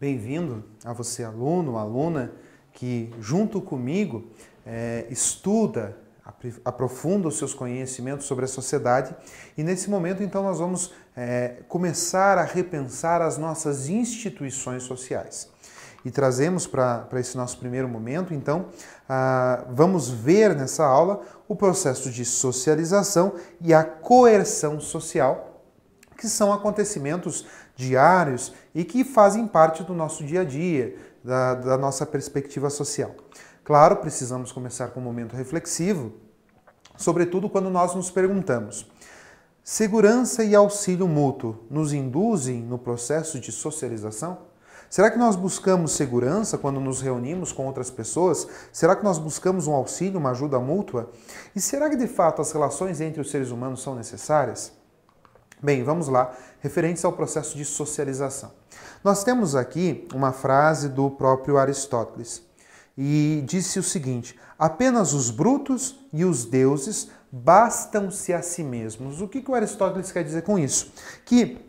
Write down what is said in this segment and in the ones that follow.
Bem-vindo a você, aluno, aluna, que junto comigo é, estuda, aprofunda os seus conhecimentos sobre a sociedade. E nesse momento, então, nós vamos é, começar a repensar as nossas instituições sociais. E trazemos para esse nosso primeiro momento, então, vamos ver nessa aula o processo de socialização e a coerção social, que são acontecimentos diários e que fazem parte do nosso dia a dia, da, da nossa perspectiva social. Claro, precisamos começar com um momento reflexivo, sobretudo quando nós nos perguntamos: segurança e auxílio mútuo nos induzem no processo de socialização? Será que nós buscamos segurança quando nos reunimos com outras pessoas? Será que nós buscamos um auxílio, uma ajuda mútua? E será que de fato as relações entre os seres humanos são necessárias? Bem, vamos lá, referentes ao processo de socialização. Nós temos aqui uma frase do próprio Aristóteles e disse o seguinte: apenas os brutos e os deuses bastam-se a si mesmos. O que, que o Aristóteles quer dizer com isso? Que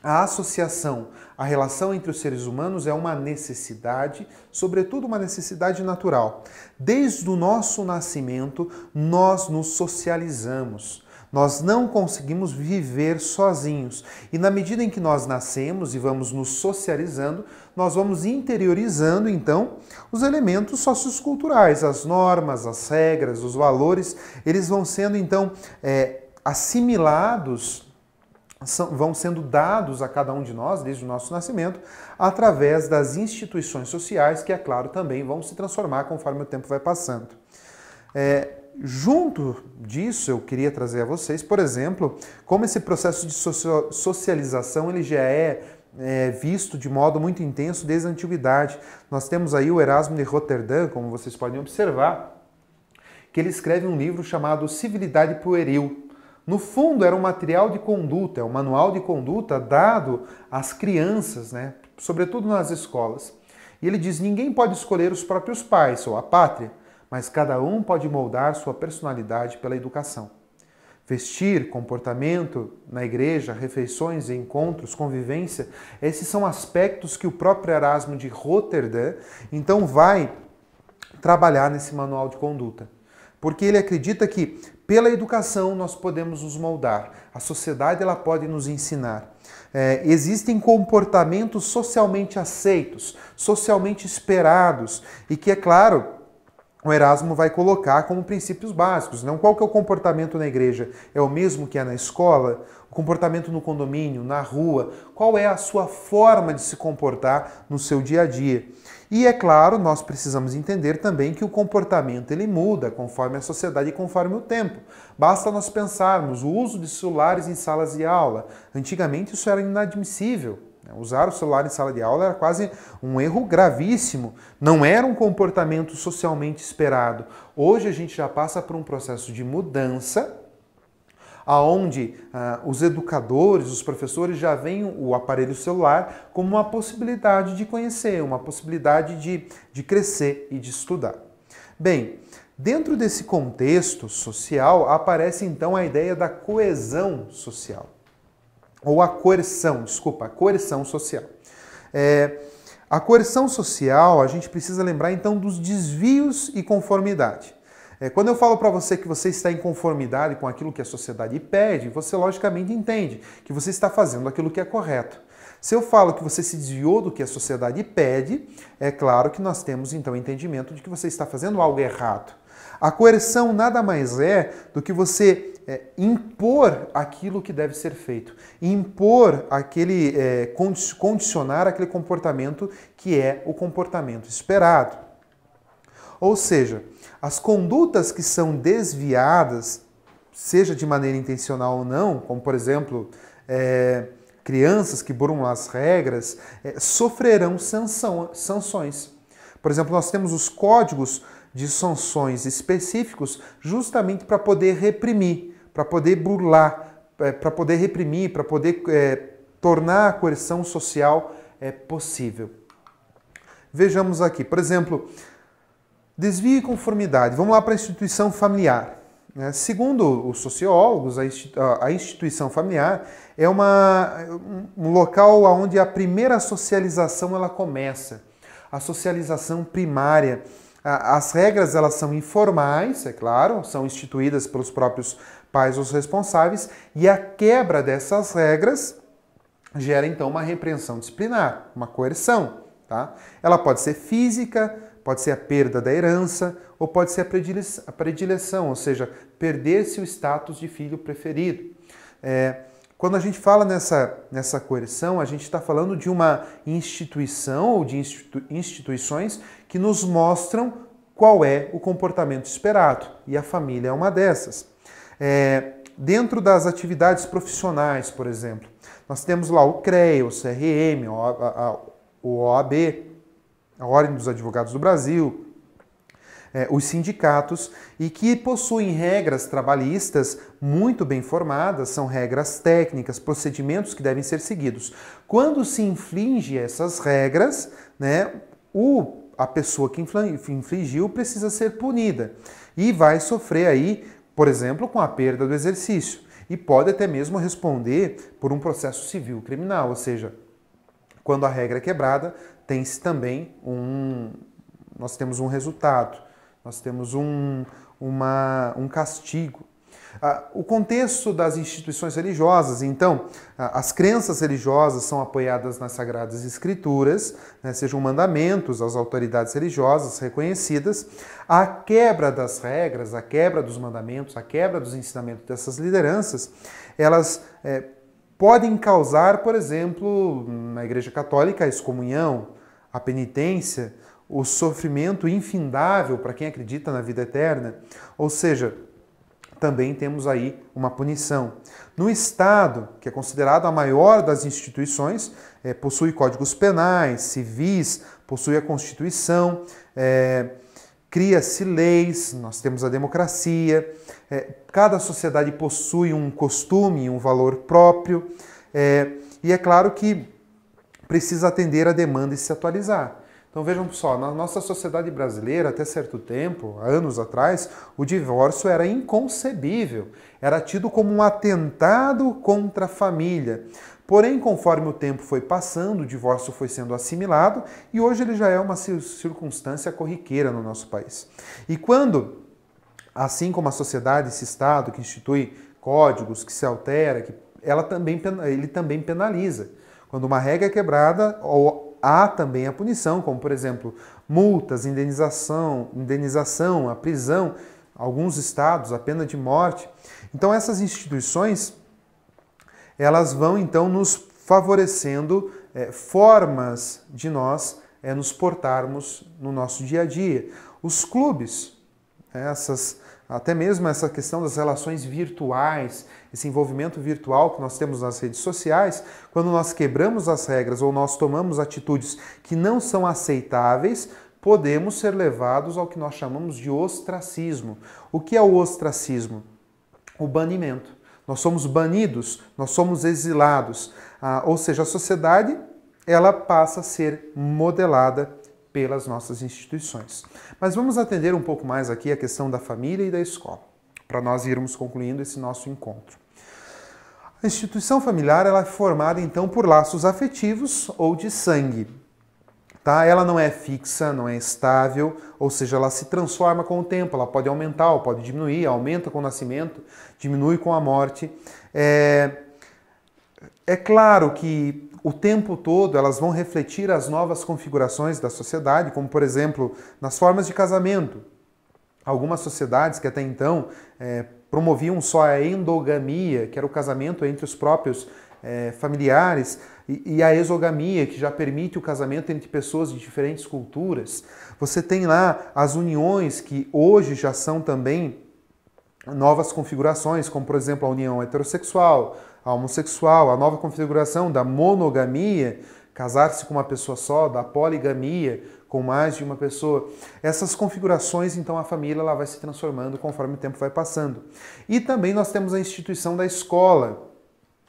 a associação, a relação entre os seres humanos é uma necessidade, sobretudo uma necessidade natural. Desde o nosso nascimento, nós nos socializamos. Nós não conseguimos viver sozinhos. E na medida em que nós nascemos e vamos nos socializando, nós vamos interiorizando então os elementos socioculturais, as normas, as regras, os valores, eles vão sendo então é, assimilados são, vão sendo dados a cada um de nós desde o nosso nascimento através das instituições sociais que, é claro, também vão se transformar conforme o tempo vai passando. É, Junto disso, eu queria trazer a vocês, por exemplo, como esse processo de socialização ele já é, é, visto de modo muito intenso desde a antiguidade. Nós temos aí o Erasmo de Roterdã, como vocês podem observar, que ele escreve um livro chamado Civilidade Pueril. No fundo, era um material de conduta, é um manual de conduta dado às crianças, né? sobretudo nas escolas. E ele diz: ninguém pode escolher os próprios pais ou a pátria mas cada um pode moldar sua personalidade pela educação. Vestir, comportamento na igreja, refeições, encontros, convivência, esses são aspectos que o próprio Erasmo de Roterdã então vai trabalhar nesse manual de conduta. Porque ele acredita que pela educação nós podemos nos moldar, a sociedade ela pode nos ensinar. É, existem comportamentos socialmente aceitos, socialmente esperados e que, é claro, o Erasmo vai colocar como princípios básicos. Não qual que é o comportamento na igreja? É o mesmo que é na escola? O comportamento no condomínio, na rua? Qual é a sua forma de se comportar no seu dia a dia? E é claro, nós precisamos entender também que o comportamento ele muda conforme a sociedade e conforme o tempo. Basta nós pensarmos o uso de celulares em salas de aula. Antigamente isso era inadmissível. Né? Usar o celular em sala de aula era quase um erro gravíssimo, não era um comportamento socialmente esperado. Hoje a gente já passa por um processo de mudança aonde ah, os educadores, os professores já veem o aparelho celular como uma possibilidade de conhecer, uma possibilidade de, de crescer e de estudar. Bem, dentro desse contexto social aparece então a ideia da coesão social ou a coerção, desculpa, a coerção social. É, a coerção social, a gente precisa lembrar então dos desvios e conformidade. É, quando eu falo para você que você está em conformidade com aquilo que a sociedade pede, você logicamente entende que você está fazendo aquilo que é correto. Se eu falo que você se desviou do que a sociedade pede, é claro que nós temos então entendimento de que você está fazendo algo errado. A coerção nada mais é do que você é, impor aquilo que deve ser feito, impor aquele, é, condicionar aquele comportamento que é o comportamento esperado. Ou seja, as condutas que são desviadas, seja de maneira intencional ou não, como por exemplo, é, crianças que burlam as regras, é, sofrerão sanção, sanções. Por exemplo, nós temos os códigos de sanções específicos justamente para poder reprimir, para poder burlar, é, para poder reprimir, para poder é, tornar a coerção social é, possível. Vejamos aqui, por exemplo, desvio e conformidade. Vamos lá para a instituição familiar. Né? Segundo os sociólogos, a instituição familiar é uma, um local onde a primeira socialização ela começa, a socialização primária. As regras elas são informais, é claro, são instituídas pelos próprios pais os responsáveis e a quebra dessas regras gera então uma repreensão disciplinar, uma coerção, tá? Ela pode ser física, pode ser a perda da herança ou pode ser a predileção, ou seja, perder-se o status de filho preferido. É, quando a gente fala nessa, nessa coerção, a gente está falando de uma instituição ou de institu instituições que nos mostram qual é o comportamento esperado, e a família é uma dessas. É, dentro das atividades profissionais, por exemplo, nós temos lá o CREA, o CRM, o OAB, a Ordem dos Advogados do Brasil, eh, os sindicatos e que possuem regras trabalhistas muito bem formadas, são regras técnicas, procedimentos que devem ser seguidos. Quando se infringe essas regras, né, o a pessoa que infligiu precisa ser punida e vai sofrer aí, por exemplo, com a perda do exercício e pode até mesmo responder por um processo civil criminal, ou seja, quando a regra é quebrada, tem-se também um nós temos um resultado nós temos um, uma, um castigo. Ah, o contexto das instituições religiosas, então, ah, as crenças religiosas são apoiadas nas Sagradas Escrituras, né, sejam mandamentos às autoridades religiosas reconhecidas. A quebra das regras, a quebra dos mandamentos, a quebra dos ensinamentos dessas lideranças, elas é, podem causar, por exemplo, na Igreja Católica, a excomunhão, a penitência, o sofrimento infindável para quem acredita na vida eterna, ou seja, também temos aí uma punição. No Estado, que é considerado a maior das instituições, é, possui códigos penais, civis, possui a Constituição, é, cria-se leis, nós temos a democracia, é, cada sociedade possui um costume, um valor próprio, é, e é claro que precisa atender à demanda e se atualizar. Então vejam só, na nossa sociedade brasileira, até certo tempo, anos atrás, o divórcio era inconcebível, era tido como um atentado contra a família. Porém, conforme o tempo foi passando, o divórcio foi sendo assimilado e hoje ele já é uma circunstância corriqueira no nosso país. E quando, assim como a sociedade, esse Estado que institui códigos, que se altera, que ela também, ele também penaliza. Quando uma regra é quebrada, há também a punição, como por exemplo, multas, indenização, indenização, a prisão, alguns estados, a pena de morte. Então essas instituições elas vão então nos favorecendo é, formas de nós é, nos portarmos no nosso dia a dia. Os clubes, essas até mesmo essa questão das relações virtuais, esse envolvimento virtual que nós temos nas redes sociais, quando nós quebramos as regras ou nós tomamos atitudes que não são aceitáveis, podemos ser levados ao que nós chamamos de ostracismo. O que é o ostracismo? O banimento. Nós somos banidos, nós somos exilados. Ah, ou seja, a sociedade ela passa a ser modelada pelas nossas instituições. Mas vamos atender um pouco mais aqui a questão da família e da escola, para nós irmos concluindo esse nosso encontro. A instituição familiar ela é formada então por laços afetivos ou de sangue. Tá? Ela não é fixa, não é estável, ou seja, ela se transforma com o tempo, ela pode aumentar ou pode diminuir, aumenta com o nascimento, diminui com a morte. É, é claro que o tempo todo elas vão refletir as novas configurações da sociedade, como por exemplo nas formas de casamento. Algumas sociedades que até então é, promoviam só a endogamia, que era o casamento entre os próprios é, familiares, e, e a exogamia, que já permite o casamento entre pessoas de diferentes culturas. Você tem lá as uniões que hoje já são também novas configurações, como por exemplo a união heterossexual, a homossexual, a nova configuração da monogamia, casar-se com uma pessoa só, da poligamia, com mais de uma pessoa. Essas configurações, então, a família ela vai se transformando conforme o tempo vai passando. E também nós temos a instituição da escola,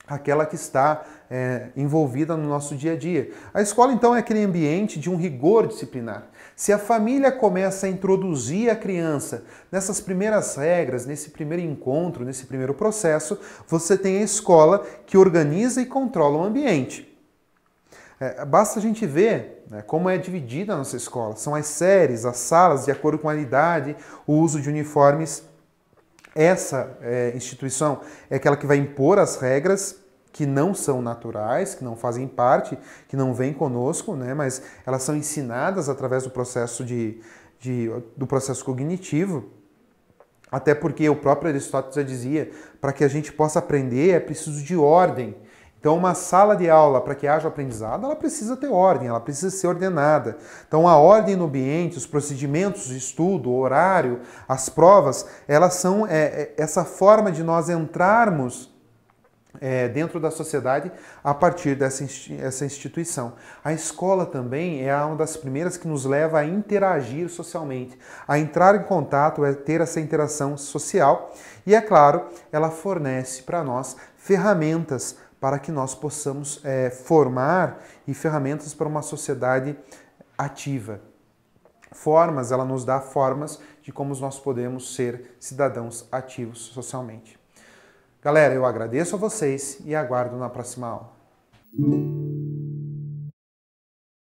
aquela que está é, envolvida no nosso dia a dia. A escola, então, é aquele ambiente de um rigor disciplinar. Se a família começa a introduzir a criança nessas primeiras regras, nesse primeiro encontro, nesse primeiro processo, você tem a escola que organiza e controla o ambiente. É, basta a gente ver né, como é dividida a nossa escola. São as séries, as salas, de acordo com a idade, o uso de uniformes essa é, instituição é aquela que vai impor as regras que não são naturais, que não fazem parte, que não vêm conosco, né? mas elas são ensinadas através do processo de, de do processo cognitivo. Até porque o próprio Aristóteles já dizia, para que a gente possa aprender é preciso de ordem. Então, uma sala de aula, para que haja aprendizado, ela precisa ter ordem, ela precisa ser ordenada. Então, a ordem no ambiente, os procedimentos de estudo, o horário, as provas, elas são é, é essa forma de nós entrarmos é, dentro da sociedade a partir dessa essa instituição. A escola também é uma das primeiras que nos leva a interagir socialmente, a entrar em contato, a é ter essa interação social e, é claro, ela fornece para nós ferramentas para que nós possamos é, formar e ferramentas para uma sociedade ativa. Formas, ela nos dá formas de como nós podemos ser cidadãos ativos socialmente. Galera, eu agradeço a vocês e aguardo na próxima aula.